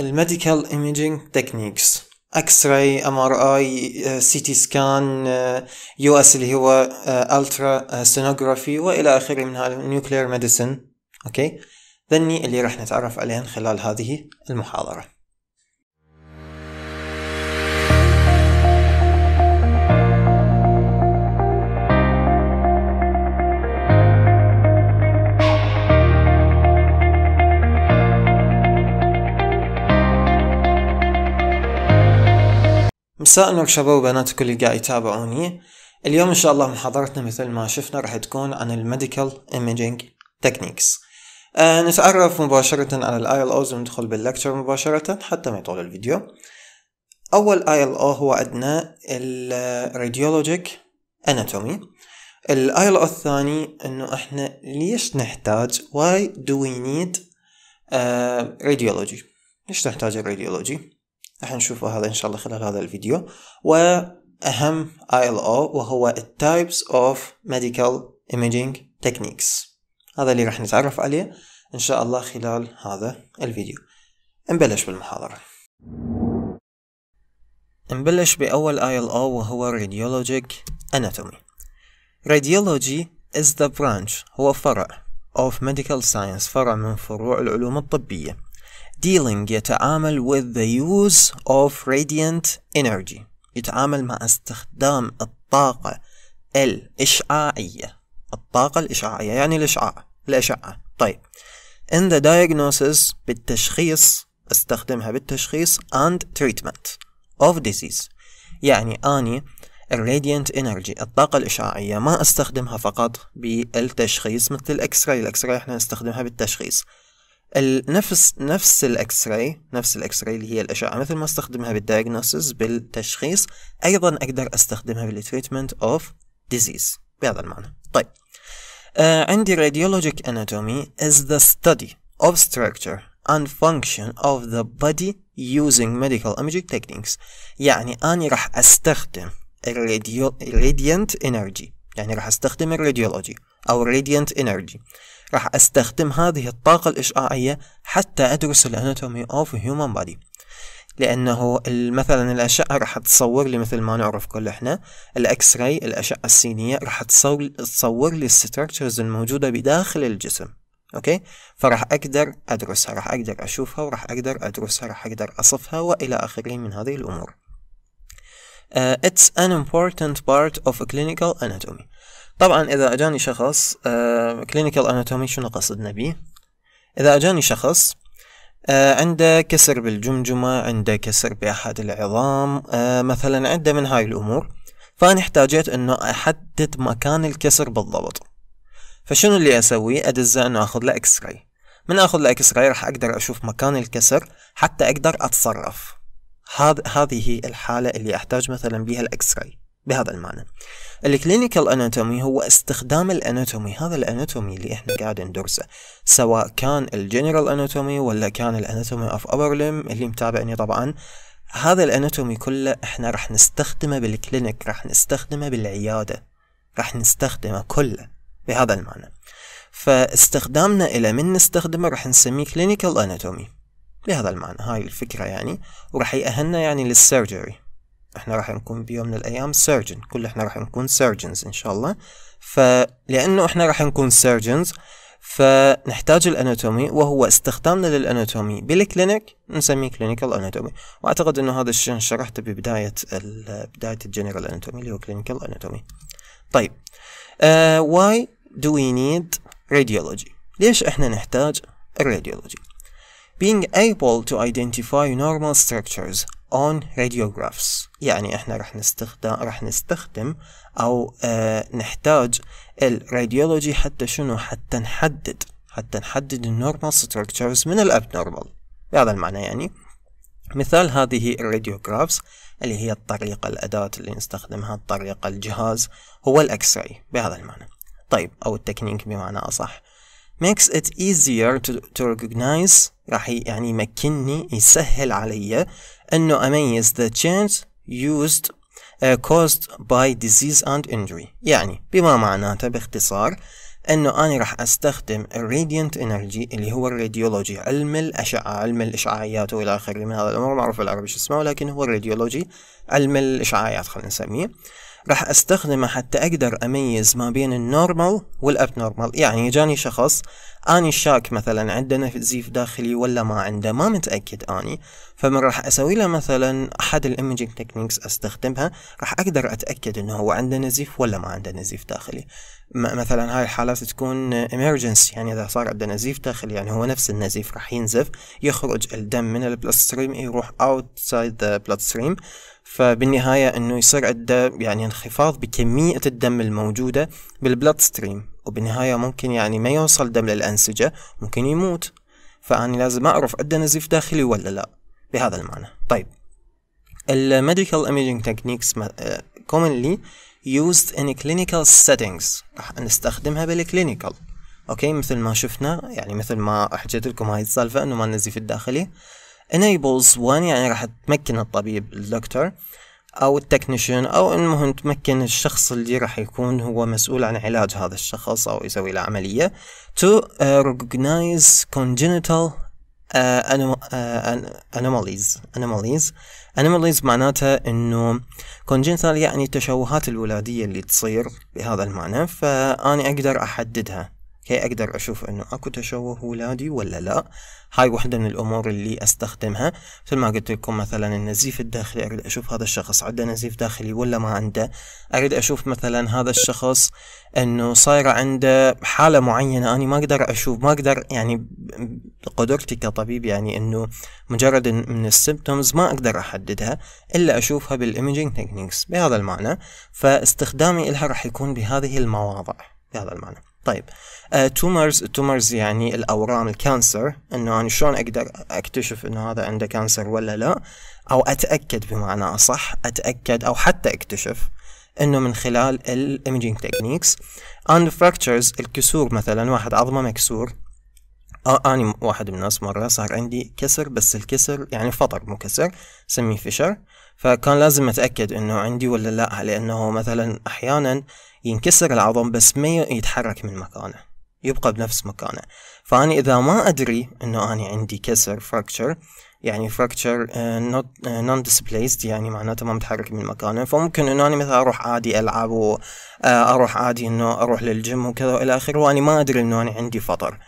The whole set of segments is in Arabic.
الميديكال ايميجينج تكنيكس اكس راي ام ار اي سي تي سكان يو اس اللي هو الترا آه، سونوغرافي والى اخره من هذا نيوكلير ميديسن اوكي ذني اللي راح نتعرف عليهن خلال هذه المحاضره مساء النور شباب وبنات كل اللي قاعد يتابعوني اليوم ان شاء الله محاضرتنا مثل ما شفنا راح تكون عن الميديكال ايميجينج تكنيكس نتعرف مباشرة على الاي ال وندخل باللكتشر مباشرة حتى ما يطول الفيديو اول اي ال او هو عندنا الراديولوجيك اناتومي الاي ال او الثاني انه احنا ليش نحتاج why do we need آه راديولوجي ليش نحتاج الراديولوجي راح نشوفه هذا إن شاء الله خلال هذا الفيديو وأهم ILO وهو Types of Medical Imaging Techniques هذا اللي راح نتعرف عليه إن شاء الله خلال هذا الفيديو نبلش بالمحاضرة نبلش بأول ILO وهو Radiologic Anatomy Radiology is the branch هو فرع of medical science فرع من فروع العلوم الطبية dealing يتعامل with the use of radiant energy يتعامل مع استخدام الطاقة الإشعاعية الطاقة الإشعاعية يعني الإشعاع الأشعة طيب in the diagnosis بالتشخيص استخدمها بالتشخيص and treatment of disease يعني أني الراديانت انرجي الطاقة الإشعاعية ما استخدمها فقط بالتشخيص مثل الإكس راي الإكس راي احنا نستخدمها بالتشخيص نفس نفس الاكس راي نفس الاكس راي اللي هي الاشعه مثل ما استخدمها بالدايجنوسيس بالتشخيص ايضا اقدر استخدمها بالتريتمنت اوف ديزيز بهذا المعنى طيب uh, عندي radiologic anatomy is the study of structure and function of the body using medical imaging techniques يعني أنا راح أستخدم الراديو radiant energy يعني راح أستخدم الراديولوجي أو radiant energy راح أستخدم هذه الطاقة الإشعاعية حتى أدرس الأناتومي أوف هيومن بادي لأنه مثلا الأشعة راح تصور لي مثل ما نعرف كل إحنا الأكس راي الأشعة السينية راح تصور تصور لي الستركتشرز الموجودة بداخل الجسم أوكي فراح أقدر أدرسها راح أقدر أشوفها وراح أقدر أدرسها راح أقدر أصفها وإلى آخره من هذه الأمور uh, It's an important part of clinical anatomy طبعا إذا أجاني شخص كلينيكال آه، أناتومي شنو قصدنا به إذا أجاني شخص آه، عنده كسر بالجمجمة عنده كسر بأحد العظام آه، مثلا عنده من هاي الأمور فأنا احتاجيت أنه أحدد مكان الكسر بالضبط فشنو اللي أسوي أدزه أنه أخذ له إكس راي من أخذ له إكس راي راح أقدر أشوف مكان الكسر حتى أقدر أتصرف هذه هي الحالة اللي أحتاج مثلا بها الإكس راي بهذا المعنى الكلينيكال اناتومي هو استخدام الاناتومي هذا الاناتومي اللي احنا قاعد ندرسه سواء كان الجنرال اناتومي ولا كان الاناتومي اوف ابر لم اللي متابعني طبعا هذا الاناتومي كله احنا راح نستخدمه بالكلينيك راح نستخدمه بالعياده راح نستخدمه كله بهذا المعنى فاستخدامنا الى من نستخدمه راح نسميه كلينيكال اناتومي بهذا المعنى هاي الفكره يعني وراح يأهلنا يعني للسيرجري احنا راح نكون بيوم من الايام سيرجن كل احنا راح نكون سيرجنز ان شاء الله فلانه احنا راح نكون سيرجنز فنحتاج الاناتومي وهو استخدامنا للاناتومي بالكلينيك نسميه كلينيكال اناتومي واعتقد انه هذا الشيء شرحته ببدايه بدايه الجنرال اناتومي اللي هو كلينيكال اناتومي طيب واي آه، why do we need radiology ليش احنا نحتاج الراديولوجي being able to identify normal structures on radiographs يعني احنا رح نستخدم رح نستخدم او آه نحتاج الراديولوجي حتى شنو حتى نحدد حتى نحدد النورمال ستراكشرز من الابنورمال بهذا المعنى يعني مثال هذه الراديوغرافز اللي هي الطريقة الأداة اللي نستخدمها الطريقة الجهاز هو الأكس راي بهذا المعنى طيب أو التكنيك بمعنى أصح makes it easier to, to recognize راح يعني يمكنني يسهل علي انه اميز the change used uh, caused by disease and injury يعني بما معناته باختصار انه انا راح استخدم الراديانت انرجي اللي هو الراديولوجي علم الاشعه علم الاشعاعيات والى اخره من هذا الامر معروف بالعربي شو اسمه ولكن هو الراديولوجي علم الاشعاعيات خلينا نسميه راح استخدمه حتى اقدر اميز ما بين النورمال والابنورمال يعني جاني شخص اني شاك مثلا عنده نزيف داخلي ولا ما عنده ما متاكد اني فمن راح اسوي له مثلا احد الايمجينج تكنيكس استخدمها راح اقدر اتاكد انه هو عنده نزيف ولا ما عنده نزيف داخلي مثلا هاي الحالات تكون emergency يعني اذا صار عنده نزيف داخلي يعني هو نفس النزيف راح ينزف يخرج الدم من البلاد ستريم يروح outside the بلاد ستريم فبالنهاية أنه يصير عنده يعني انخفاض بكمية الدم الموجودة بالبلد ستريم وبالنهاية ممكن يعني ما يوصل دم للأنسجة ممكن يموت فأني لازم أعرف عنده نزيف داخلي ولا لا بهذا المعنى طيب الميديكال imaging تكنيكس آه، commonly used in clinical settings راح نستخدمها بالكلينيكال اوكي مثل ما شفنا يعني مثل ما حكيت لكم هاي السالفه انه ما النزيف الداخلي enables one يعني راح تمكن الطبيب الدكتور او التكنيشن او المهم تمكن الشخص اللي راح يكون هو مسؤول عن علاج هذا الشخص او يسوي له عملية to uh, recognize congenital uh, uh, anomalies anomalies anomalies معناتها انه congenital يعني التشوهات الولادية اللي تصير بهذا المعنى فاني اقدر احددها هي أقدر أشوف أنه أكو تشوه ولادي ولا لا هاي وحدة من الأمور اللي أستخدمها مثل ما قلت لكم مثلا النزيف الداخلي أريد أشوف هذا الشخص عنده نزيف داخلي ولا ما عنده أريد أشوف مثلا هذا الشخص أنه صاير عنده حالة معينة أنا ما أقدر أشوف ما أقدر يعني قدرتي كطبيب يعني أنه مجرد من السيمبتومز ما أقدر أحددها إلا أشوفها بالإيمجينج تكنيكس بهذا المعنى فاستخدامي لها راح يكون بهذه المواضع بهذا المعنى طيب تومرز آه، تومرز يعني الاورام الكانسر انه انا شلون اقدر اكتشف انه هذا عنده كانسر ولا لا او اتاكد بمعنى اصح اتاكد او حتى اكتشف انه من خلال الايمجينج تكنيكس اند فراكتشرز الكسور مثلا واحد عظمه مكسور آه، اني واحد من الناس مره صار عندي كسر بس الكسر يعني فطر مو كسر سميه فشر فكان لازم اتاكد انه عندي ولا لا لانه مثلا احيانا ينكسر العظم بس ما يتحرك من مكانه يبقى بنفس مكانه فأني إذا ما أدري أنه أنا عندي كسر فراكتشر يعني فراكتشر آه، نون not, آه، displaced يعني معناته ما متحرك من مكانه فممكن أنه أنا مثلا أروح عادي ألعب وأروح آه، عادي أنه أروح للجيم وكذا وإلى آخره وأني ما أدري أنه أنا عندي فطر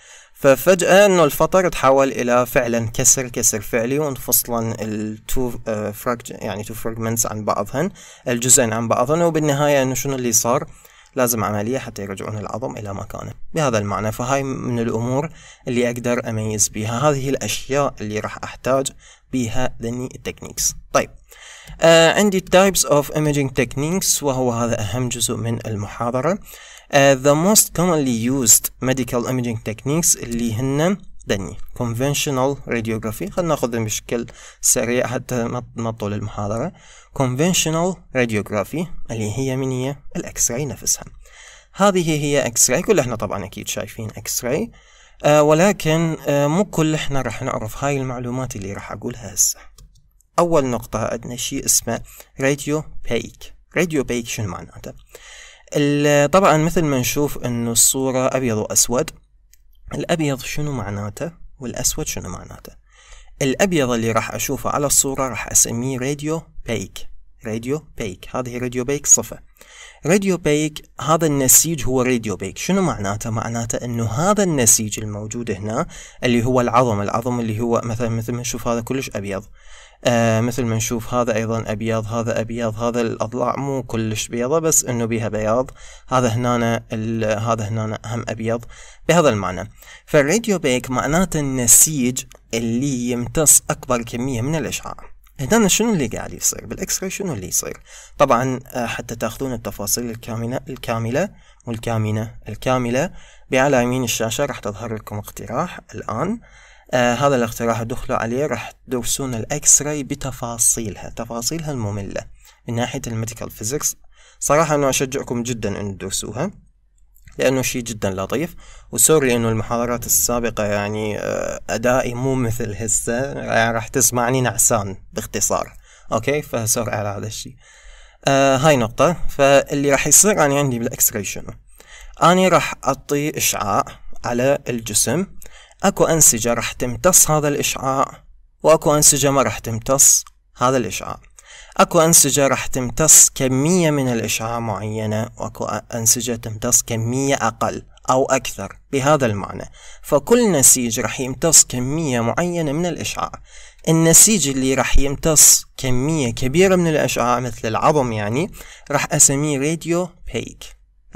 ففجأة انه الفطر تحول الى فعلا كسر كسر فعلي وانفصلا التو آه، يعني تو فرجمنتس عن بعضهن الجزئين عن بعضهن وبالنهاية انه شنو اللي صار لازم عملية حتى يرجعون العظم إلى مكانه بهذا المعنى فهاي من الأمور اللي أقدر أميز بها هذه الأشياء اللي راح أحتاج بها ذني التكنيكس طيب آه عندي types of imaging techniques وهو هذا أهم جزء من المحاضرة Uh, the most commonly used medical imaging techniques اللي هن دني conventional radiography خلنا ناخذهم بشكل سريع حتى ما طول المحاضرة conventional radiography اللي هي من هي الاكس راي نفسها هذه هي اكس راي كل احنا طبعا اكيد شايفين اكس راي آه uh, ولكن آه مو كل احنا راح نعرف هاي المعلومات اللي راح اقولها هسه اول نقطة عندنا شيء اسمه راديو بايك راديو بايك شنو معناته طبعا مثل ما نشوف انه الصورة ابيض واسود الابيض شنو معناته والاسود شنو معناته الابيض اللي راح اشوفه على الصورة راح اسميه راديو بيك راديو بيك هذه راديو بيك صفة راديو بيك هذا النسيج هو راديو بيك شنو معناته معناته انه هذا النسيج الموجود هنا اللي هو العظم العظم اللي هو مثلا مثل ما نشوف هذا كلش ابيض آه مثل ما نشوف هذا أيضا أبيض هذا أبيض هذا الأضلاع مو كلش بيضة بس إنه بيها بياض هذا هنا هذا هنا هم أبيض بهذا المعنى فالراديو بيك معناته النسيج اللي يمتص أكبر كمية من الإشعاع هنا شنو اللي قاعد يصير بالاكس راي شنو اللي يصير طبعا آه، حتى تاخذون التفاصيل الكامله الكامله والكامنه الكامله بعلى يمين الشاشه راح تظهر لكم اقتراح الان آه هذا الاقتراح دخلوا عليه راح تدرسون الاكس راي بتفاصيلها تفاصيلها المملة من ناحية الميديكال فيزيكس صراحة أنا أشجعكم جدا أن تدرسوها لأنه شيء جدا لطيف وسوري أنه المحاضرات السابقة يعني آه، أدائي مو مثل هسه يعني راح تسمعني نعسان باختصار أوكي فسوري على هذا الشيء آه هاي نقطة فاللي راح يصير أنا عندي بالإكس راي شنو اني راح أعطي إشعاع على الجسم أكو أنسجة رح تمتص هذا الإشعاع وأكو أنسجة ما رح تمتص هذا الإشعاع أكو أنسجة رح تمتص كمية من الإشعاع معينة وأكو أنسجة تمتص كمية أقل أو أكثر بهذا المعنى فكل نسيج رح يمتص كمية معينة من الإشعاع النسيج اللي رح يمتص كمية كبيرة من الأشعاع مثل العظم يعني رح أسميه راديو بيك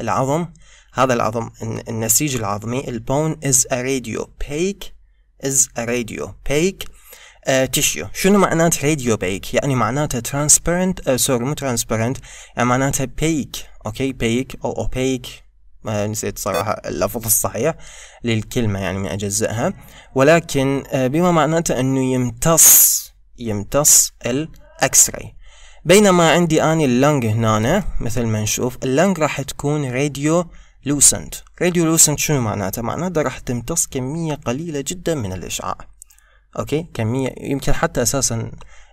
العظم هذا العظم النسيج العظمي البون از ا راديو بيك از ا راديو بيك تشيو شنو معنات راديو بيك يعني معناتها ترانسبيرنت سوري مو ترانسبيرنت يعني معناتها بيك اوكي بيك او اوبيك ما نسيت صراحة اللفظ الصحيح للكلمة يعني من أجزائها ولكن آه، بما معناته أنه يمتص يمتص الأكس راي بينما عندي أني اللنج هنا مثل ما نشوف اللنج راح تكون راديو لوسنت راديو لوسنت شنو معناتها معناتها راح تمتص كمية قليلة جدا من الإشعاع أوكي كمية يمكن حتى أساسا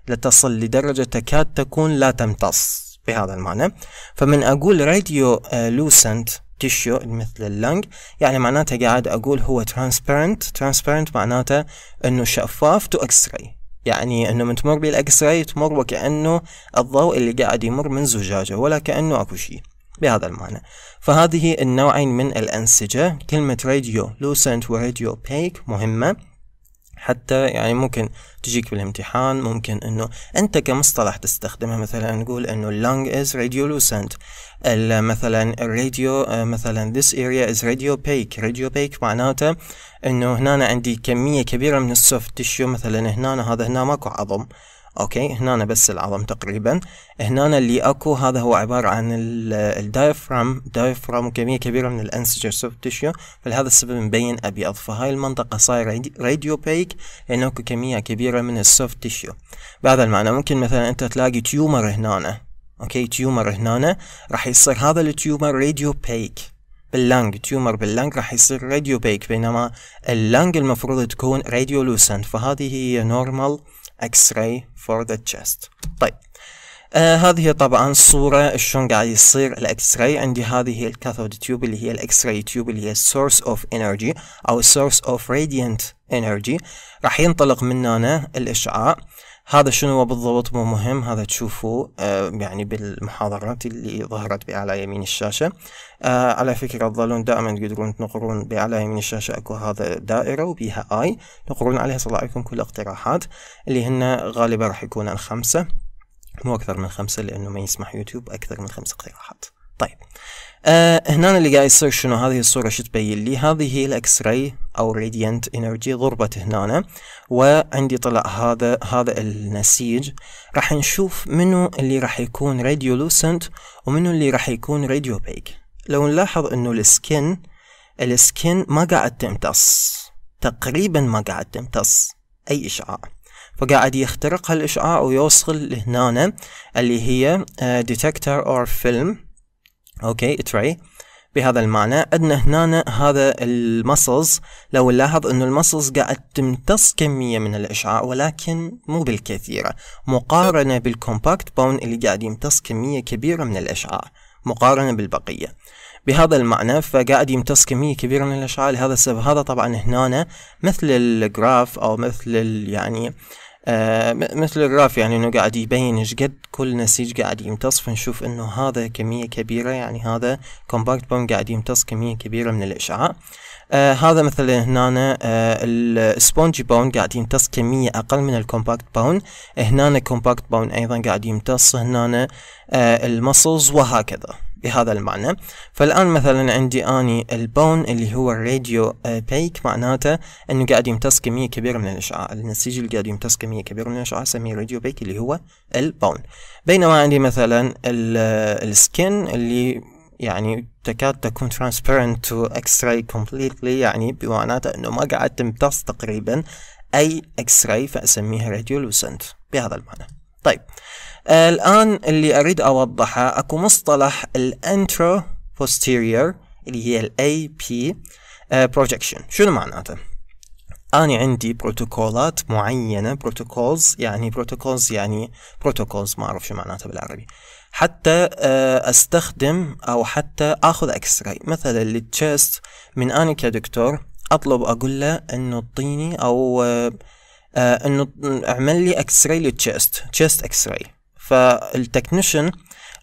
لتصل لدرجة تكاد تكون لا تمتص بهذا المعنى فمن أقول راديو آه، لوسنت تيشيو مثل اللنج يعني معناتها قاعد أقول هو ترانسبيرنت ترانسبيرنت معناته أنه شفاف تو اكس راي يعني انه من تمر بالاكس راي تمر وكانه الضوء اللي قاعد يمر من زجاجه ولا كانه اكو شيء بهذا المعنى فهذه النوعين من الأنسجة كلمة راديو لوسنت وراديو بيك مهمة حتى يعني ممكن تجيك بالامتحان ممكن انه انت كمصطلح تستخدمها مثلا نقول انه از راديو لوسنت مثلا الراديو آه، مثلا اريا از راديو بيك راديو بيك معناته انه هنا عندي كمية كبيرة من السوفت تشيو مثلا هنا هذا هنا ماكو عظم اوكي هنا بس العظم تقريبا هنا اللي اكو هذا هو عباره عن الدايفرام دايفرام كميه كبيره من الانسجر سوفت تيشيو فلهذا السبب مبين ابيض فهاي المنطقه صايره راديو بيك لانه اكو كميه كبيره من السوفت تيشيو بهذا المعنى ممكن مثلا انت تلاقي تيومر هنا اوكي تيومر هنا راح يصير هذا التيومر راديو بيك باللنج تيومر باللنج راح يصير راديو بيك بينما اللنج المفروض تكون راديو لوسنت فهذه هي نورمال X-ray for the chest طيب آه هذه طبعا صورة شلون قاعد يصير الاكس راي عندي هذه هي الكاثود تيوب اللي هي الاكس راي تيوب اللي هي سورس اوف انرجي او سورس اوف راديانت انرجي راح ينطلق من هنا الاشعاع آه هذا شنو بالضبط مو مهم هذا تشوفوه آه، يعني بالمحاضرات اللي ظهرت بأعلى يمين الشاشة آه، على فكرة تظلون دائما تقدرون تنقرون بأعلى يمين الشاشة أكو هذا دائرة وبيها آي تنقرون عليها صار عليكم كل الاقتراحات اللي هن غالبا راح يكون خمسة مو أكثر من خمسة لأنه ما يسمح يوتيوب أكثر من خمس اقتراحات طيب آه هنا اللي قاعد يصير شنو هذه الصورة شو تبين لي هذه هي الاكس راي او راديانت انرجي ضربت هنا وعندي طلع هذا هذا النسيج راح نشوف منو اللي راح يكون راديولوسنت ومنو اللي راح يكون راديوبيك لو نلاحظ انه السكن السكن ما قاعد تمتص تقريبا ما قاعد تمتص اي اشعاع فقاعد يخترق هالاشعاع ويوصل لهنا اللي هي ديتكتر اور فيلم اوكي تري بهذا المعنى عندنا هنا هذا المسلز لو نلاحظ انه المسلز قاعد تمتص كمية من الاشعاع ولكن مو بالكثيرة مقارنة بالكومباكت بون اللي قاعد يمتص كمية كبيرة من الاشعاع مقارنة بالبقية بهذا المعنى فقاعد يمتص كمية كبيرة من الأشعاع لهذا السبب هذا طبعا هنا مثل الجراف أو مثل يعني آه مثل الراف يعني انه قاعد يبين ايش قد كل نسيج قاعد يمتص فنشوف انه هذا كمية كبيرة يعني هذا كومباكت بوم قاعد يمتص كمية كبيرة من الاشعاع آه هذا مثلا هنا آه السبونجي قاعد يمتص كمية اقل من الكومباكت بون هنا كومباكت بون ايضا قاعد يمتص هنا آه المسلز وهكذا بهذا المعنى فالآن مثلا عندي أني البون اللي هو الراديو آه، بيك معناته أنه قاعد يمتص كمية كبيرة من الإشعاع النسيج اللي قاعد يمتص كمية كبيرة من الإشعاع سميه راديو بيك اللي هو البون بينما عندي مثلا آه، السكن اللي يعني تكاد تكون ترانسبيرنت تو اكس راي كومبليتلي يعني بمعناته أنه ما قاعد تمتص تقريبا اي اكس راي فأسميها لوسنت بهذا المعنى طيب آه الآن اللي أريد أوضحه أكو مصطلح الانترو posterior اللي هي الـ AP آه projection شنو معناته؟ أنا عندي بروتوكولات معينة بروتوكولز يعني بروتوكولز يعني بروتوكولز ما أعرف شو معناته بالعربي حتى آه، أستخدم أو حتى أخذ أكس راي مثلا للتشيست من أنا كدكتور أطلب أقول له إنه اعطيني أو آه، آه، انه اعمل لي اكس راي للتشيست تشيست اكس راي فالتكنيشن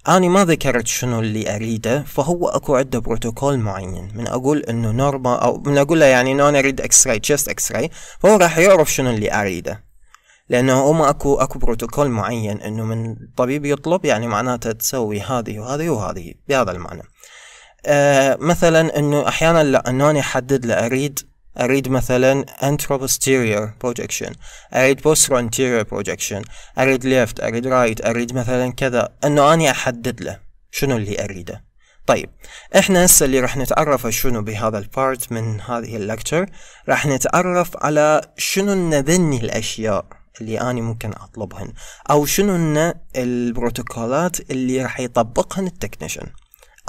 اني ما ذكرت شنو اللي أريده فهو أكو عنده بروتوكول معين من أقول إنه نورما أو من أقول له يعني إنه أنا أريد إكس راي تشست إكس راي فهو راح يعرف شنو اللي أريده لأنه هو ما أكو أكو بروتوكول معين إنه من الطبيب يطلب يعني معناته تسوي هذه وهذه وهذه بهذا المعنى آه مثلا إنه أحيانا لا إنه أنا أحدد له أريد اريد مثلا anteroposterior projection اريد posteroanterior projection اريد left اريد right اريد مثلا كذا انه اني احدد له شنو اللي اريده طيب احنا هسه اللي راح نتعرف شنو بهذا البارت من هذه اللكتر راح نتعرف على شنو ذني الاشياء اللي أنا ممكن أطلبهن أو شنو البروتوكولات اللي راح يطبقهن التكنيشن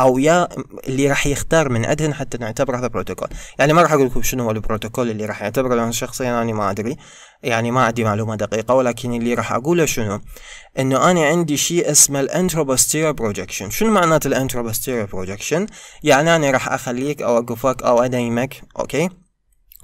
او يا اللي راح يختار من ادهن حتى نعتبر هذا بروتوكول يعني ما راح اقول لكم شنو هو البروتوكول اللي راح يعتبره لان شخصيا انا ما ادري يعني ما عندي معلومه دقيقه ولكن اللي راح اقوله شنو انه انا عندي شيء اسمه الانتروبوستيريو بروجكشن شنو معناته الانتروبوستيريو بروجكشن يعني انا راح اخليك اوقفك او ادايمك اوكي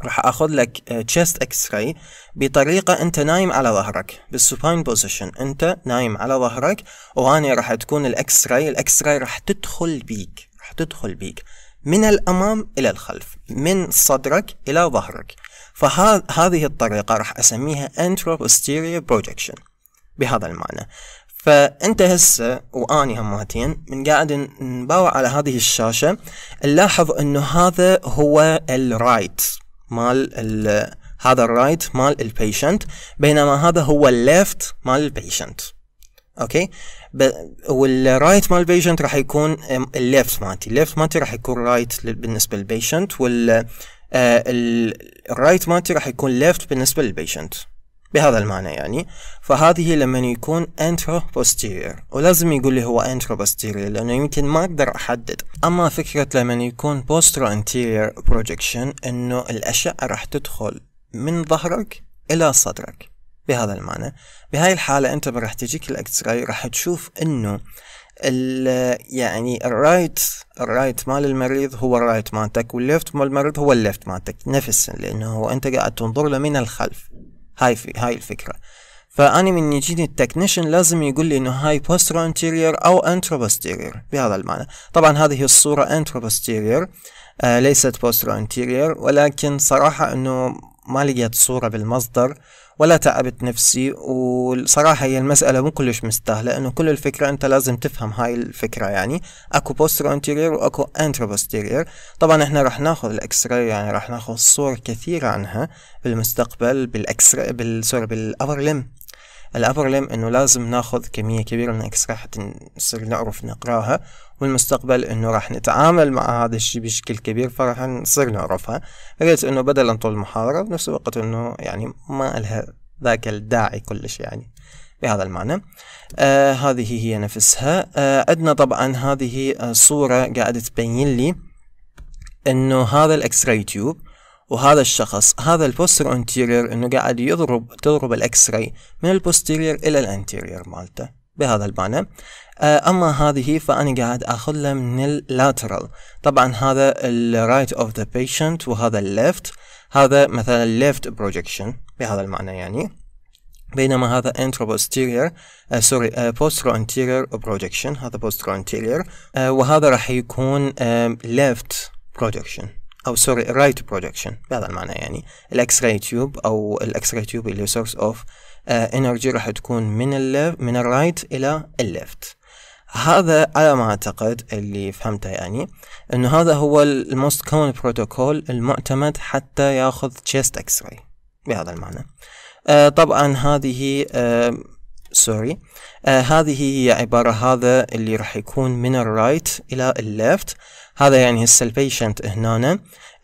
راح اخذ لك تشيست اكس راي بطريقه انت نايم على ظهرك بالسوباين بوزيشن انت نايم على ظهرك وانا راح تكون الاكس راي الاكس راي راح تدخل بيك راح تدخل بيك من الامام الى الخلف من صدرك الى ظهرك فهذه الطريقه راح اسميها انترو posterior بروجكشن بهذا المعنى فانت هسه واني هماتين من قاعد نباوع على هذه الشاشه نلاحظ انه هذا هو الرايت right مال هذا الرايت مال البيشنت بينما هذا هو الليفت مال البيشنت اوكي والرايت مال البيشنت راح يكون الليفت مالتي الليفت مالتي راح يكون رايت بالنسبه للبيشنت وال آه، الرايت مالتي راح يكون ليفت بالنسبه للبيشنت بهذا المعنى يعني فهذه لما يكون انترو بوستيرير ولازم يقول لي هو انترو بوستيرير لأنه يمكن ما أقدر أحدد أما فكرة لما يكون بوسترو انتيرير بروجكشن أنه الأشعة راح تدخل من ظهرك إلى صدرك بهذا المعنى بهاي الحالة أنت راح تجيك الأكس راي راح تشوف أنه ال يعني الرايت الرايت مال المريض هو الرايت مالتك والليفت مال المريض هو الليفت مالتك نفس لأنه هو أنت قاعد تنظر له من الخلف هاي في هاي الفكرة فاني من يجيني التكنيشن لازم يقول لي إنه هاي بوسترو انتيرير أو انترو بوستيرير بهذا المعنى طبعا هذه الصورة انترو بوستيرير آه ليست بوسترو انتيرير ولكن صراحة إنه ما لقيت صورة بالمصدر ولا تعبت نفسي والصراحة هي المسألة مو كلش مستاهلة انه كل الفكرة انت لازم تفهم هاي الفكرة يعني اكو بوسترو انتيرير واكو انترو بوستيرير طبعا احنا راح ناخذ الاكس راي يعني راح ناخذ صور كثيرة عنها بالمستقبل بالاكس راي بال سوري بالابر لم الابر لم انه لازم ناخذ كمية كبيرة من الاكس راي حتى نصير نعرف نقراها والمستقبل انه راح نتعامل مع هذا الشيء بشكل كبير فراح نصير نعرفها ريت انه بدل طول المحاضرة بنفس الوقت انه يعني ما لها ذاك الداعي كلش يعني بهذا المعنى آه هذه هي نفسها آه عندنا طبعا هذه صورة قاعدة تبين لي انه هذا الاكس راي تيوب وهذا الشخص هذا البوستر انتيرير انه قاعد يضرب تضرب الاكس راي من البوستيرير الى الانتيرير مالته بهذا المعنى آه، اما هذه فانا قاعد اخذها من اللاترال طبعا هذا الرايت اوف ذا بيشنت وهذا الليفت هذا مثلا ليفت بروجكشن بهذا المعنى يعني بينما هذا انترو آه، آه، posterior سوري بوسترو انتيرير anterior projection هذا بوسترو anterior وهذا راح يكون ليفت left projection او سوري رايت projection بهذا المعنى يعني الاكس راي تيوب او الاكس راي تيوب اللي source of انرجي آه، راح تكون من ال من الرايت الى الليفت هذا على ما اعتقد اللي فهمته يعني انه هذا هو الموست كومن بروتوكول المعتمد حتى ياخذ تشيست اكس راي بهذا المعنى آه طبعا هذه آه سوري آه uh, هذه هي عبارة هذا اللي راح يكون من الرايت إلى الليفت هذا يعني هسه البيشنت هنا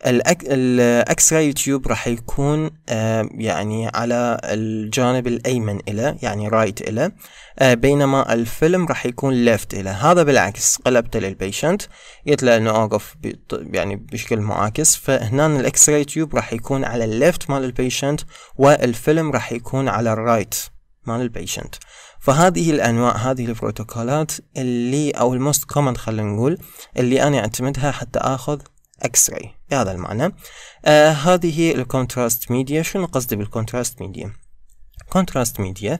الأكس راي تيوب راح يكون آه يعني على الجانب الأيمن إلى يعني رايت right إلى آه بينما الفيلم راح يكون ليفت إلى هذا بالعكس قلبته للبيشنت قلت له إنه أوقف يعني بشكل معاكس فهنا الأكس راي تيوب راح يكون على الليفت مال البيشنت والفيلم راح يكون على الرايت right. مال البيشنت فهذه الانواع هذه البروتوكولات اللي او الموست كومن خلينا نقول اللي انا اعتمدها حتى اخذ اكس راي بهذا المعنى آه هذه الكونتراست ميديا شنو قصدي بالكونتراست ميديا كونتراست ميديا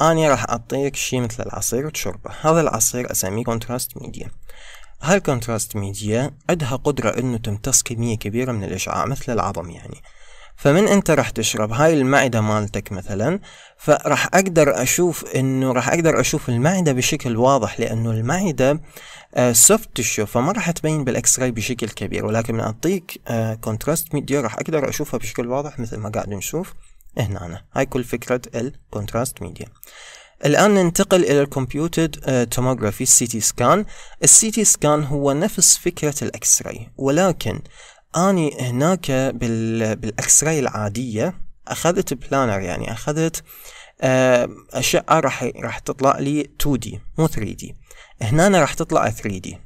أنا راح أعطيك شيء مثل العصير وتشربه هذا العصير أسميه كونتراست ميديا هاي الكونتراست ميديا عندها قدرة إنه تمتص كمية كبيرة من الإشعاع مثل العظم يعني فمن انت راح تشرب هاي المعدة مالتك مثلا فراح اقدر اشوف انه راح اقدر اشوف المعدة بشكل واضح لانه المعدة سوفت آه، تشو فما راح تبين بالاكس راي بشكل كبير ولكن من اعطيك كونتراست آه، ميديا راح اقدر اشوفها بشكل واضح مثل ما قاعد نشوف هنا أنا. هاي كل فكرة الكونتراست ميديا الآن ننتقل إلى الكمبيوتد توموغرافي السي تي سكان السي تي سكان هو نفس فكرة الأكس راي ولكن اني هناك بالاكس راي العاديه اخذت بلانر يعني اخذت آه، اشعه راح راح تطلع لي 2 دي مو 3 دي هنا راح تطلع 3 دي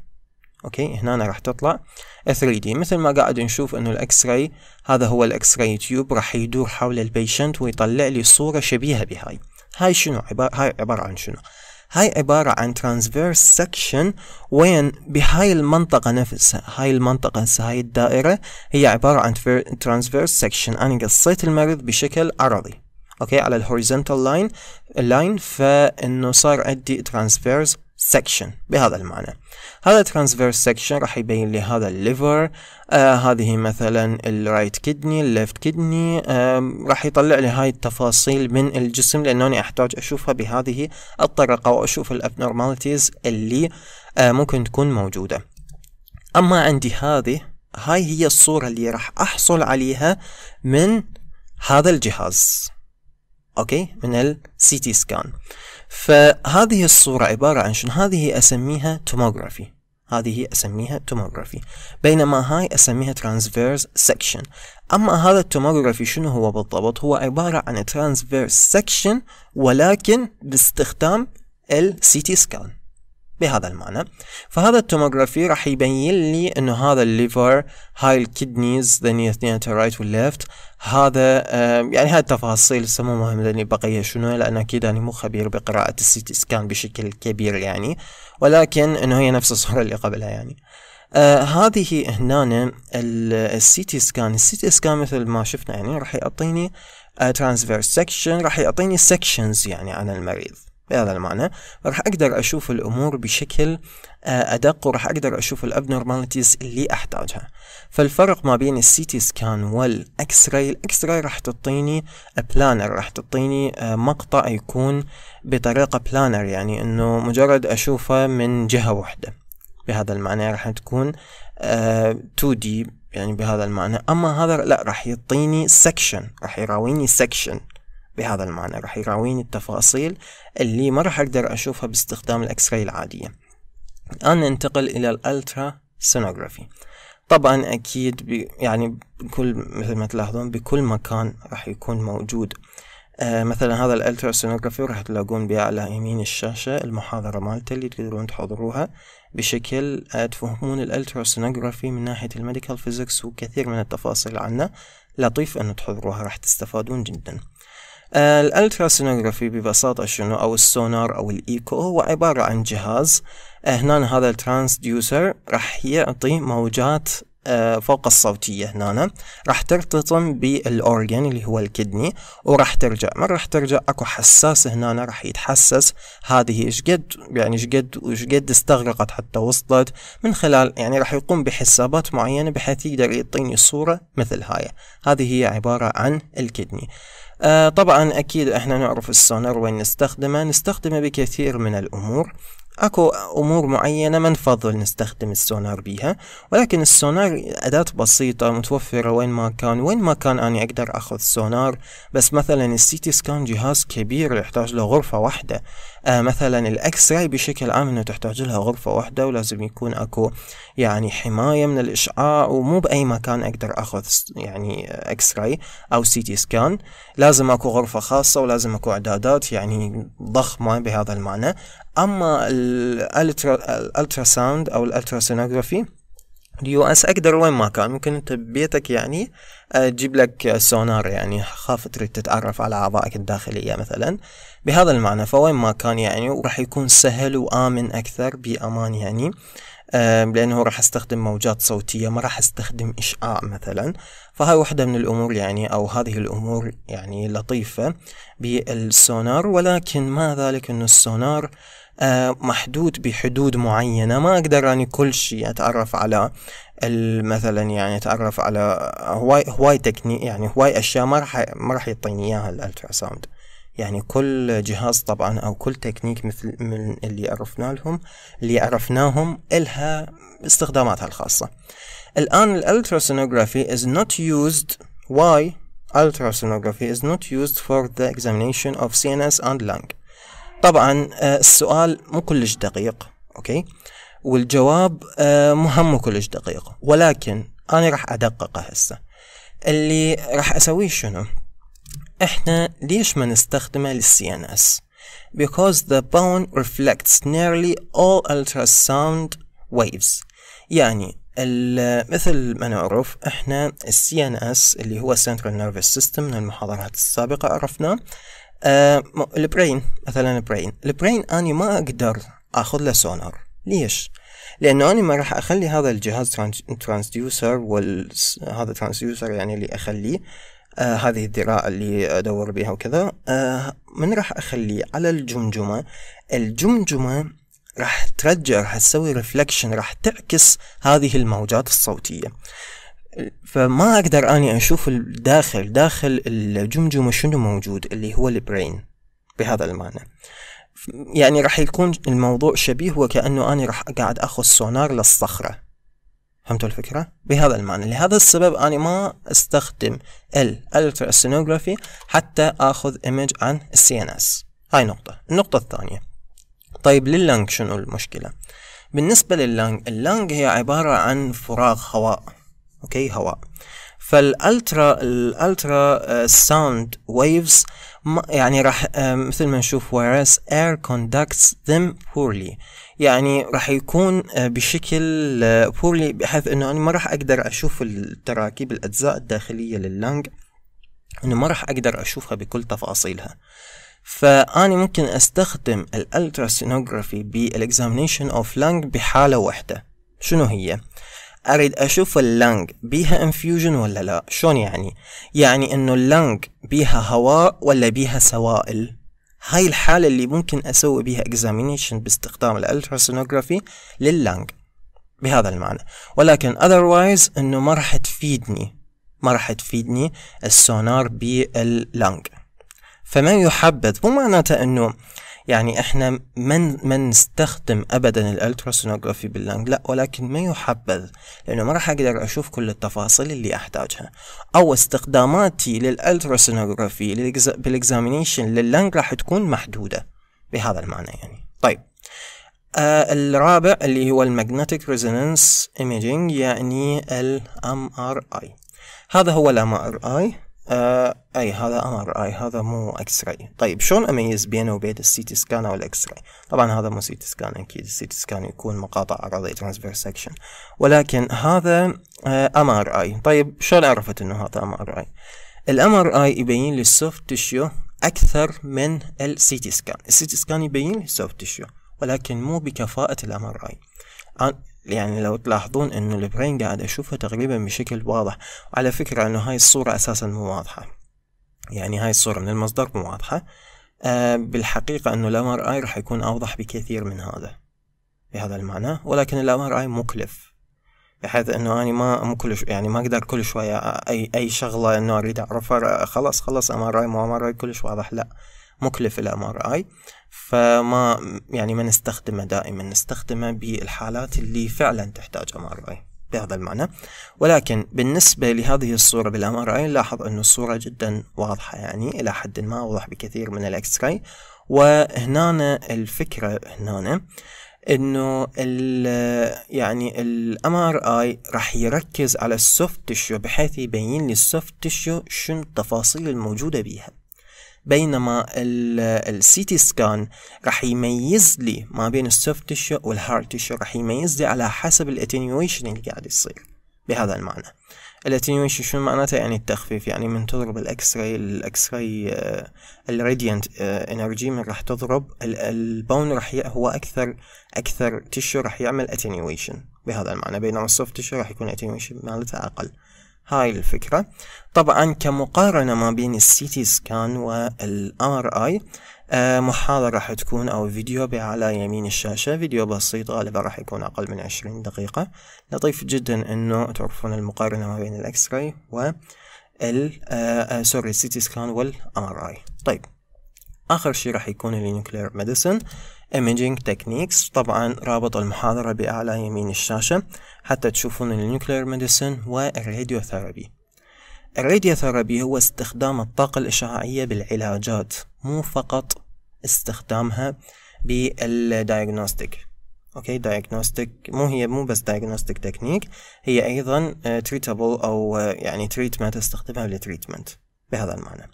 اوكي هنا راح تطلع 3 دي مثل ما قاعد نشوف انه الاكس راي هذا هو الاكس راي تيوب راح يدور حول البيشنت ويطلع لي صوره شبيهه بهاي هاي شنو عبارة هاي عبارة عن شنو هاي عبارة عن transverse section وين بهاي المنطقة نفسها هاي المنطقة هسه هاي الدائرة هي عبارة عن transverse section أنا قصيت المريض بشكل عرضي اوكي على الهوريزونتال لاين اللاين فانه صار عندي transverse section بهذا المعنى هذا transverse section راح يبين لي هذا الليفر آه هذه مثلا الرايت كدني الليفت كدني آه راح يطلع لي هاي التفاصيل من الجسم لانني احتاج اشوفها بهذه الطريقة واشوف الابنورماليتيز اللي آه ممكن تكون موجودة اما عندي هذه هاي هي الصورة اللي راح احصل عليها من هذا الجهاز اوكي من السي تي سكان فهذه الصورة عبارة عن شنو هذه أسميها توموغرافي هذه أسميها توموغرافي بينما هاي أسميها ترانسفيرس سكشن أما هذا التوموغرافي شنو هو بالضبط هو عبارة عن ترانسفيرس سكشن ولكن باستخدام ال تي سكان بهذا المعنى فهذا التوموغرافي راح يبين لي انه هذا الليفر هاي الكدنيز ذني اثنين تو رايت وليفت هذا يعني هاي التفاصيل مو مهم ذني بقيه شنو لان اكيد انا مو خبير بقراءه السي تي سكان بشكل كبير يعني ولكن انه هي نفس الصوره اللي قبلها يعني آه هذه هنا السي تي سكان السي تي سكان مثل ما شفنا يعني راح يعطيني ترانسفيرس آه، سكشن راح يعطيني سكشنز يعني عن المريض بهذا المعنى راح أقدر أشوف الأمور بشكل آه، أدق وراح أقدر أشوف الأبنورماليتيز اللي أحتاجها فالفرق ما بين السي تي سكان والأكس راي الأكس راي راح تعطيني بلانر راح تعطيني آه، مقطع يكون بطريقة بلانر يعني أنه مجرد أشوفه من جهة واحدة بهذا المعنى راح تكون 2 آه، دي يعني بهذا المعنى أما هذا لا راح يعطيني سكشن راح يراويني سكشن بهذا المعنى راح يراويني التفاصيل اللي ما راح اقدر اشوفها باستخدام الاكس راي العادية الان ننتقل الى الالترا سونوغرافي طبعا اكيد يعني بكل مثل ما تلاحظون بكل مكان راح يكون موجود آه مثلا هذا الالترا سونوغرافي راح تلاقون بها على يمين الشاشة المحاضرة مالته اللي تقدرون تحضروها بشكل آه تفهمون الالترا سونوغرافي من ناحية الميديكال فيزيكس وكثير من التفاصيل عنه لطيف ان تحضروها راح تستفادون جدا آه، الالتراسونوغرافي ببساطة شنو او السونار او الايكو هو عبارة عن جهاز آه، هنا هذا الترانسديوسر راح يعطي موجات آه، فوق الصوتية هنا راح ترتطم بالأورجن اللي هو الكدني وراح ترجع من راح ترجع اكو حساس هنا راح يتحسس هذه ايش قد يعني ايش قد وايش قد استغرقت حتى وصلت من خلال يعني راح يقوم بحسابات معينة بحيث يقدر يعطيني صورة مثل هاي هذه هي عبارة عن الكدني آه طبعا اكيد احنا نعرف السونار وين نستخدمه نستخدمه بكثير من الامور اكو امور معينة ما نفضل نستخدم السونار بيها ولكن السونار اداة بسيطة متوفرة وين ما كان وين ما كان اني اقدر اخذ سونار بس مثلا السيتي سكان جهاز كبير يحتاج له غرفة واحدة آه، مثلا الاكس راي بشكل عام انه تحتاج لها غرفه واحده ولازم يكون اكو يعني حمايه من الاشعاع ومو باي مكان اقدر اخذ يعني اكس راي او سي تي سكان لازم اكو غرفه خاصه ولازم اكو اعدادات يعني ضخمه بهذا المعنى اما الالترا الالترا ساوند او الالترا سونوغرافي اليو اس اقدر وين ما كان ممكن انت ببيتك يعني آه، تجيب لك سونار يعني خاف تريد تتعرف على اعضائك الداخليه مثلا بهذا المعنى فوين ما كان يعني وراح يكون سهل وامن اكثر بامان يعني لأنه راح أستخدم موجات صوتية ما راح أستخدم إشعاع مثلا فهاي واحدة من الأمور يعني أو هذه الأمور يعني لطيفة بالسونار ولكن مع ذلك أنه السونار محدود بحدود معينة ما أقدر أني كل شيء أتعرف على مثلا يعني أتعرف على هواي هواي تكني يعني هواي أشياء ما راح ما راح يعطيني إياها الألترا ساوند يعني كل جهاز طبعا او كل تكنيك مثل من اللي عرفنا لهم اللي عرفناهم الها استخداماتها الخاصة الان الالتراسونوغرافي is not used why ultrasonography is not used for the examination of CNS and lung طبعا آه، السؤال مو كلش دقيق اوكي والجواب آه، مهم مو كلش دقيق ولكن انا راح ادققه هسه اللي راح اسويه شنو احنا ليش ما نستخدمها للCNS because the bone reflects nearly all ultrasound waves يعني مثل ما نعرف احنا السي ان اس اللي هو Central Nervous System من المحاضرات السابقة عرفناه آه البرين مثلا البرين البرين اني ما اقدر اخذ له سونار ليش؟ لانه انا ما راح اخلي هذا الجهاز ترانسديوسر وهذا ترانسديوسر يعني اللي اخليه آه هذه الذراع اللي ادور بها وكذا آه من راح اخليه على الجمجمه الجمجمه راح ترجع راح تسوي ريفلكشن راح تعكس هذه الموجات الصوتيه فما اقدر اني اشوف الداخل داخل الجمجمه شنو موجود اللي هو البرين بهذا المعنى يعني راح يكون الموضوع شبيه وكانه انا راح قاعد اخذ سونار للصخره فهمتوا الفكرة؟ بهذا المعنى لهذا السبب أنا ما أستخدم الالتراسونوغرافي حتى أخذ إيمج عن السي إن إس هاي نقطة النقطة الثانية طيب لللانج شنو المشكلة؟ بالنسبة لللانج اللانج هي عبارة عن فراغ هواء أوكي هواء فالالترا الالترا ساوند ويفز يعني راح آه، مثل ما نشوف ويرس اير كوندكتس ذم بورلي يعني راح يكون آه، بشكل بورلي آه، بحيث انه انا ما راح اقدر اشوف التراكيب الاجزاء الداخليه لللانج انه ما راح اقدر اشوفها بكل تفاصيلها فاني ممكن استخدم الالترا سينوغرافي بالاكزامينيشن اوف لانج بحاله واحده شنو هي اريد اشوف اللنج بيها انفيوجن ولا لا شلون يعني يعني انه اللنج بيها هواء ولا بيها سوائل هاي الحالة اللي ممكن أسوي بها examination باستخدام الألتراسونوغرافي لللانج بهذا المعنى ولكن otherwise انه ما راح تفيدني ما راح تفيدني السونار باللانج فما يحبذ مو معناته انه يعني احنا من ما نستخدم ابدا الالتراسونوجرافي باللنج لا ولكن ما يحبذ لانه ما راح اقدر اشوف كل التفاصيل اللي احتاجها او استخداماتي للالتراسونوجرافي بالاكزامينيشن لللنج راح تكون محدودة بهذا المعنى يعني طيب آه الرابع اللي هو المagnetic ريزونانس ايميجينج يعني الام ار اي هذا هو الام ار اي آه اي هذا ار اي هذا مو اكس راي طيب شلون اميز بينه وبين السي تي سكان او الاكس راي طبعا هذا مو سي تي سكان اكيد السي تي سكان يكون مقاطع عرضيه ترانسفير سكشن ولكن هذا ام ار اي طيب شلون عرفت انه هذا ام ار اي الام ار اي يبين لي السوفت تشيو اكثر من السي تي سكان السي تي سكان يبين لي السوفت تشيو ولكن مو بكفاءه الام ار اي يعني لو تلاحظون انه البرين قاعد اشوفه تقريبا بشكل واضح وعلى فكرة انه هاي الصورة اساسا مو واضحة يعني هاي الصورة من المصدر مو واضحة أه بالحقيقة انه الامر اي راح يكون اوضح بكثير من هذا بهذا المعنى ولكن الامر اي مكلف بحيث انه انا ما مو كلش يعني ما اقدر كل شوية اي اي شغلة انه اريد اعرفها خلاص خلاص ام ار اي مو ام ار اي كلش واضح لا مكلف الام ار اي فما يعني ما نستخدمه دائما نستخدمه بالحالات اللي فعلا تحتاج ام ار اي بهذا المعنى ولكن بالنسبة لهذه الصورة بالام ار اي نلاحظ أن الصورة جدا واضحة يعني إلى حد ما أوضح بكثير من الاكس راي وهنا الفكرة هنا انه يعني الام ار اي راح يركز على السوفت تشو بحيث يبين لي السوفت تشو شنو التفاصيل الموجوده بيها بينما السي تي سكان راح يميز لي ما بين السوفت تيشو والهارد تيشو راح يميز لي على حسب الاتنيويشن اللي قاعد يصير بهذا المعنى الاتنيويشن شو معناته يعني التخفيف يعني من تضرب الاكس راي الاكس راي الراديانت انرجي من راح تضرب البون راح هو اكثر اكثر تشو راح يعمل اتينويشن بهذا المعنى بينما السوفت تشو راح يكون اتينويشن مالته اقل هاي الفكرة طبعا كمقارنة ما بين السيتي سكان والار اي آه، محاضرة راح تكون او فيديو على يمين الشاشة فيديو بسيط غالبا راح يكون اقل من عشرين دقيقة لطيف جدا انه تعرفون المقارنة ما بين الاكس راي و آه، آه، سوري السيتي سكان والار اي طيب اخر شيء راح يكون النيوكلير ميديسن imaging techniques طبعا رابط المحاضرة بأعلى يمين الشاشة حتى تشوفون النيوكلير ميديسن والراديوثيرابي الراديوثيرابي هو استخدام الطاقة الإشعاعية بالعلاجات مو فقط استخدامها بالدايجنوستيك اوكي دايجنوستيك مو هي مو بس دايجنوستيك تكنيك هي ايضا تريتابل او يعني تريتمنت استخدمها للتريتمنت بهذا المعنى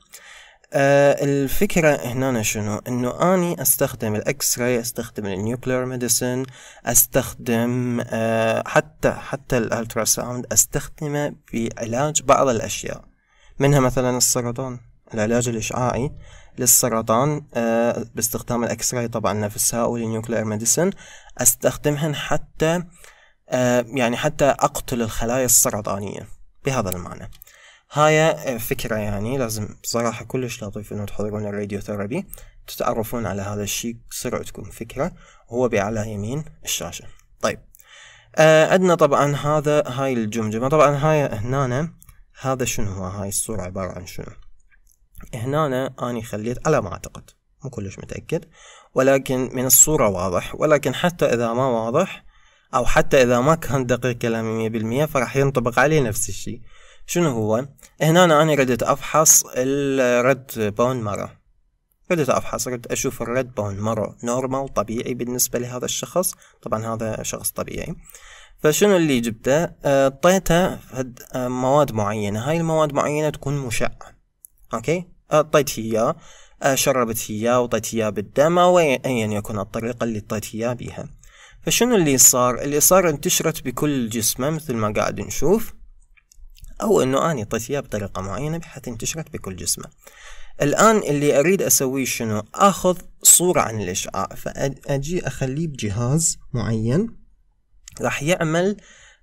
أه الفكرة هنا شنو انه اني استخدم الاكس راي استخدم النيوكلير ميديسن استخدم أه حتى حتى الالترا ساوند استخدمه بعلاج بعض الاشياء منها مثلا السرطان العلاج الاشعاعي للسرطان أه باستخدام الاكس راي طبعا نفسها والنيوكلير ميديسن استخدمهن حتى أه يعني حتى اقتل الخلايا السرطانية بهذا المعنى هاي فكرة يعني لازم بصراحة كلش لطيف انه تحضرون الراديو ثيرابي تتعرفون على هذا الشيء بسرعة تكون فكرة هو بأعلى يمين الشاشة طيب آه عندنا طبعا هذا هاي الجمجمة طبعا هاي هنا هذا شنو هو هاي الصورة عبارة عن شنو هنا أنا خليت على ما أعتقد مو كلش متأكد ولكن من الصورة واضح ولكن حتى إذا ما واضح أو حتى إذا ما كان دقيق كلامي مية بالمية فراح ينطبق عليه نفس الشي شنو هو هنا انا ردت افحص الريد بون مارو ردت افحص ردت اشوف الريد بون مارو نورمال طبيعي بالنسبه لهذا الشخص طبعا هذا شخص طبيعي فشنو اللي جبته اعطيته آه، مواد معينه هاي المواد معينه تكون مشعه اوكي اعطيت آه، اياه شربت اياه وطيت اياه بالدم او ايا يكن الطريقه اللي طيت اياه بيها فشنو اللي صار اللي صار انتشرت بكل جسمه مثل ما قاعد نشوف أو أنه أني طيثيها بطريقة معينة بحيث انتشرت بكل جسمه الآن اللي أريد أسويه شنو أخذ صورة عن الإشعاع فأجي أخليه بجهاز معين راح يعمل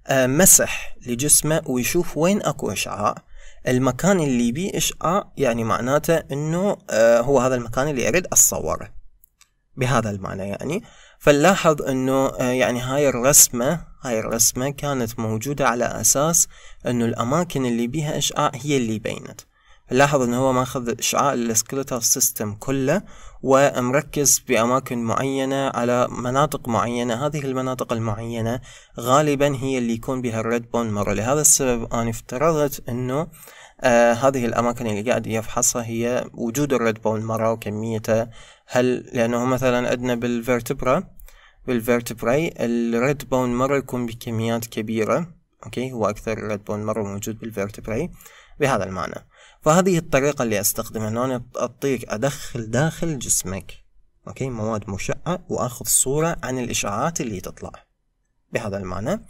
آه، مسح لجسمه ويشوف وين أكو إشعاع المكان اللي بيه إشعاع يعني معناته أنه آه، هو هذا المكان اللي أريد أصوره بهذا المعنى يعني فنلاحظ أنه آه، يعني هاي الرسمة هاي الرسمة كانت موجودة على أساس أنه الأماكن اللي بيها إشعاع هي اللي بينت لاحظ أنه هو ماخذ إشعاع السكلتال سيستم كله ومركز بأماكن معينة على مناطق معينة هذه المناطق المعينة غالبا هي اللي يكون بها الريد بون مرة لهذا السبب أنا افترضت أنه آه هذه الأماكن اللي قاعد يفحصها هي وجود الريد بون مرة وكميته هل لأنه مثلا عندنا بالفيرتبرا بالفيرتبراي الريد بون مرة يكون بكميات كبيرة أوكي هو أكثر ريد بون مرة موجود بالفيرتبراي بهذا المعنى فهذه الطريقة اللي أستخدمها أن أنا أعطيك أدخل داخل جسمك أوكي مواد مشعة وأخذ صورة عن الإشعاعات اللي تطلع بهذا المعنى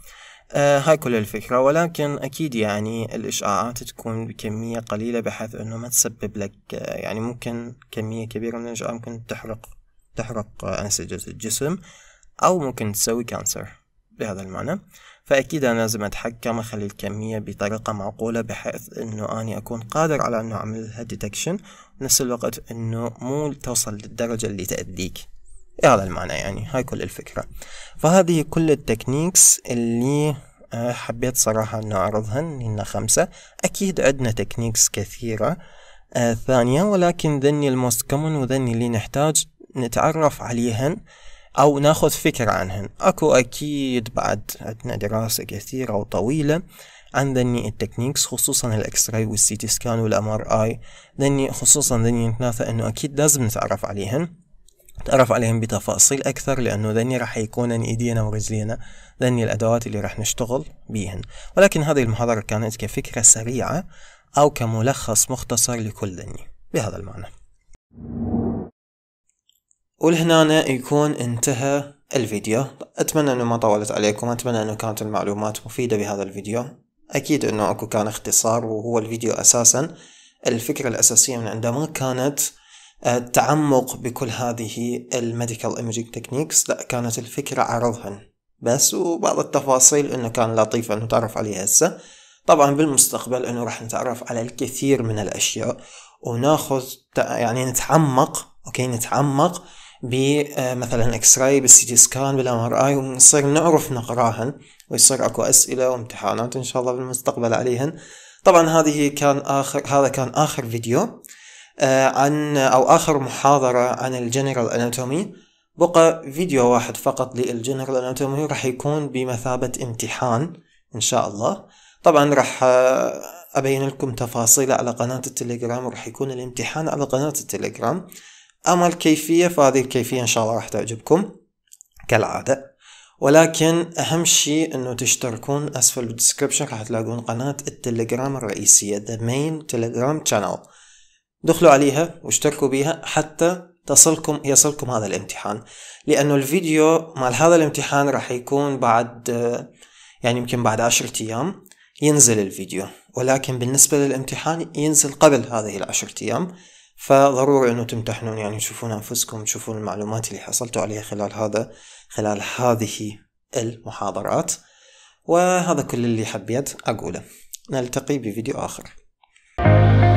آه هاي كل الفكرة ولكن أكيد يعني الإشعاعات تكون بكمية قليلة بحيث أنه ما تسبب لك آه يعني ممكن كمية كبيرة من الإشعاع ممكن تحرق تحرق آه، أنسجة الجسم أو ممكن تسوي كانسر بهذا المعنى فأكيد أنا لازم أتحكم أخلي الكمية بطريقة معقولة بحيث أنه أني أكون قادر على أنه أعملها ديتكشن نفس الوقت أنه مو توصل للدرجة اللي تأذيك بهذا المعنى يعني هاي كل الفكرة فهذه كل التكنيكس اللي آه، حبيت صراحة أن أعرضهن هن خمسة أكيد عندنا تكنيكس كثيرة آه ثانية ولكن ذني الموست كومن وذني اللي نحتاج نتعرف عليهن أو ناخذ فكرة عنهن أكو أكيد بعد عندنا دراسة كثيرة وطويلة عن ذني التكنيكس خصوصا الاكس راي والسيتي سكان والام ار اي ذني خصوصا ذني ثلاثة انه اكيد لازم نتعرف عليهن نتعرف عليهم بتفاصيل اكثر لانه ذني راح يكونن ايدينا ورجلينا ذني الادوات اللي راح نشتغل بيهن ولكن هذه المحاضرة كانت كفكرة سريعة او كملخص مختصر لكل ذني بهذا المعنى ولهنا يكون انتهى الفيديو اتمنى انه ما طولت عليكم اتمنى انه كانت المعلومات مفيدة بهذا الفيديو اكيد انه اكو كان اختصار وهو الفيديو اساسا الفكرة الاساسية من عندما كانت التعمق آه، بكل هذه الميديكال ايمجينج تكنيكس لا كانت الفكرة عرضهن بس وبعض التفاصيل انه كان لطيف انه تعرف عليها هسه طبعا بالمستقبل انه راح نتعرف على الكثير من الاشياء وناخذ يعني نتعمق اوكي نتعمق بمثلا اكس راي بالسي سكان بالام ار اي ونصير نعرف نقراهن ويصير اكو اسئله وامتحانات ان شاء الله بالمستقبل عليهن طبعا هذه كان اخر هذا كان اخر فيديو آه، عن او اخر محاضره عن الجنرال اناتومي بقى فيديو واحد فقط للجنرال اناتومي راح يكون بمثابه امتحان ان شاء الله طبعا راح آه، ابين لكم تفاصيل على قناه التليجرام وراح يكون الامتحان على قناه التليجرام أما الكيفية فهذه الكيفية إن شاء الله راح تعجبكم كالعادة ولكن أهم شيء أنه تشتركون أسفل بالدسكربشن راح تلاقون قناة التليجرام الرئيسية The Main Telegram Channel دخلوا عليها واشتركوا بيها حتى تصلكم يصلكم هذا الامتحان لأنه الفيديو مال هذا الامتحان راح يكون بعد يعني يمكن بعد عشرة أيام ينزل الفيديو ولكن بالنسبة للامتحان ينزل قبل هذه العشرة أيام فضروري انه تمتحنون يعني تشوفون انفسكم تشوفون المعلومات اللي حصلتوا عليها خلال هذا خلال هذه المحاضرات وهذا كل اللي حبيت اقوله نلتقي بفيديو اخر